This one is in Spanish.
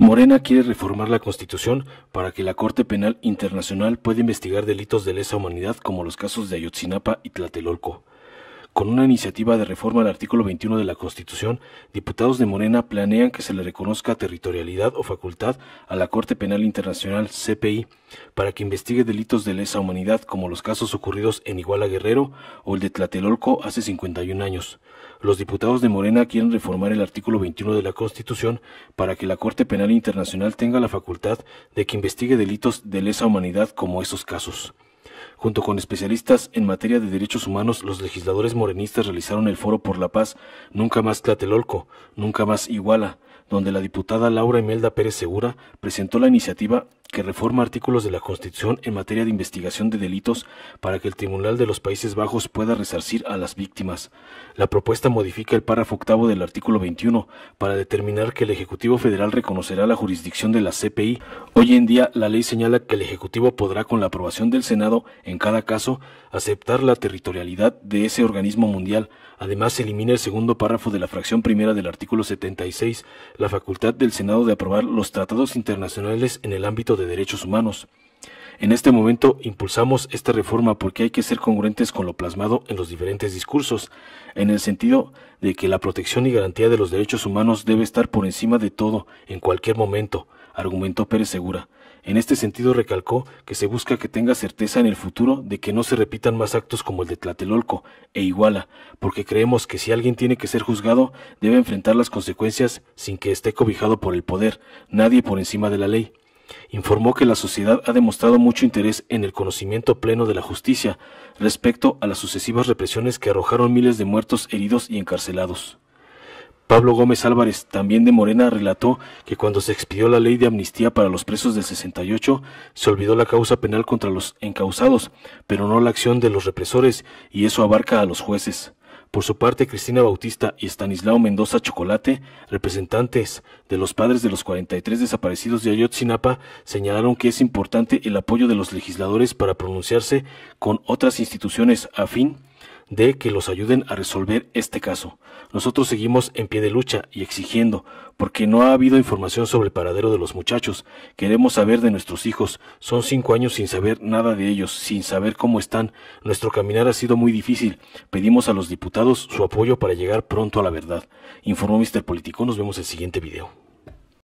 Morena quiere reformar la Constitución para que la Corte Penal Internacional pueda investigar delitos de lesa humanidad como los casos de Ayotzinapa y Tlatelolco. Con una iniciativa de reforma al artículo 21 de la Constitución, diputados de Morena planean que se le reconozca territorialidad o facultad a la Corte Penal Internacional CPI para que investigue delitos de lesa humanidad como los casos ocurridos en Iguala Guerrero o el de Tlatelolco hace 51 años. Los diputados de Morena quieren reformar el artículo 21 de la Constitución para que la Corte Penal Internacional tenga la facultad de que investigue delitos de lesa humanidad como esos casos. Junto con especialistas en materia de derechos humanos, los legisladores morenistas realizaron el foro por la paz Nunca más Tlatelolco, Nunca más Iguala, donde la diputada Laura Imelda Pérez Segura presentó la iniciativa que reforma artículos de la Constitución en materia de investigación de delitos para que el Tribunal de los Países Bajos pueda resarcir a las víctimas. La propuesta modifica el párrafo octavo del artículo 21 para determinar que el Ejecutivo Federal reconocerá la jurisdicción de la CPI. Hoy en día la ley señala que el Ejecutivo podrá, con la aprobación del Senado, en cada caso, aceptar la territorialidad de ese organismo mundial. Además, se elimina el segundo párrafo de la fracción primera del artículo 76, la facultad del Senado de aprobar los tratados internacionales en el ámbito de Derechos Humanos. En este momento impulsamos esta reforma porque hay que ser congruentes con lo plasmado en los diferentes discursos, en el sentido de que la protección y garantía de los derechos humanos debe estar por encima de todo, en cualquier momento, argumentó Pérez Segura. En este sentido recalcó que se busca que tenga certeza en el futuro de que no se repitan más actos como el de Tlatelolco e Iguala, porque creemos que si alguien tiene que ser juzgado, debe enfrentar las consecuencias sin que esté cobijado por el poder, nadie por encima de la ley informó que la sociedad ha demostrado mucho interés en el conocimiento pleno de la justicia respecto a las sucesivas represiones que arrojaron miles de muertos, heridos y encarcelados. Pablo Gómez Álvarez, también de Morena, relató que cuando se expidió la ley de amnistía para los presos del 68, se olvidó la causa penal contra los encausados, pero no la acción de los represores, y eso abarca a los jueces. Por su parte, Cristina Bautista y Stanislao Mendoza Chocolate, representantes de los padres de los 43 desaparecidos de Ayotzinapa, señalaron que es importante el apoyo de los legisladores para pronunciarse con otras instituciones a fin de que los ayuden a resolver este caso. Nosotros seguimos en pie de lucha y exigiendo, porque no ha habido información sobre el paradero de los muchachos. Queremos saber de nuestros hijos. Son cinco años sin saber nada de ellos, sin saber cómo están. Nuestro caminar ha sido muy difícil. Pedimos a los diputados su apoyo para llegar pronto a la verdad. Informó Mister Político. Nos vemos en el siguiente video.